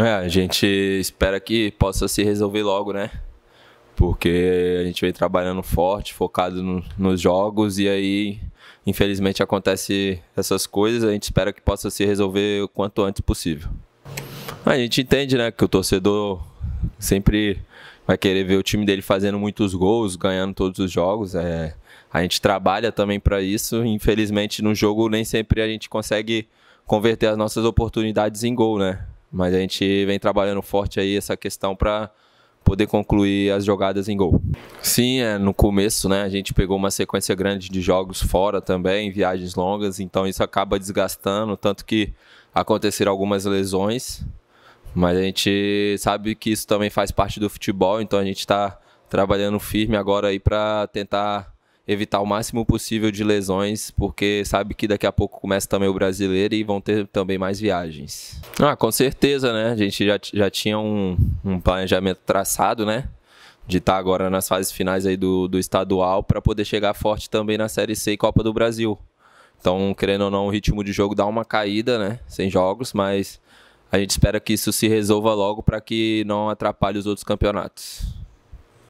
É, a gente espera que possa se resolver logo, né? Porque a gente vem trabalhando forte, focado no, nos jogos, e aí, infelizmente, acontece essas coisas. A gente espera que possa se resolver o quanto antes possível. A gente entende, né, que o torcedor sempre vai querer ver o time dele fazendo muitos gols, ganhando todos os jogos. É, a gente trabalha também para isso. Infelizmente, no jogo nem sempre a gente consegue converter as nossas oportunidades em gol, né? Mas a gente vem trabalhando forte aí essa questão para poder concluir as jogadas em gol. Sim, é, no começo, né, a gente pegou uma sequência grande de jogos fora também, viagens longas, então isso acaba desgastando, tanto que aconteceram algumas lesões, mas a gente sabe que isso também faz parte do futebol, então a gente está trabalhando firme agora aí para tentar evitar o máximo possível de lesões, porque sabe que daqui a pouco começa também o brasileiro e vão ter também mais viagens. Ah, com certeza, né? A gente já, já tinha um, um planejamento traçado, né? De estar tá agora nas fases finais aí do, do estadual para poder chegar forte também na Série C e Copa do Brasil. Então, querendo ou não, o ritmo de jogo dá uma caída, né? Sem jogos, mas a gente espera que isso se resolva logo para que não atrapalhe os outros campeonatos.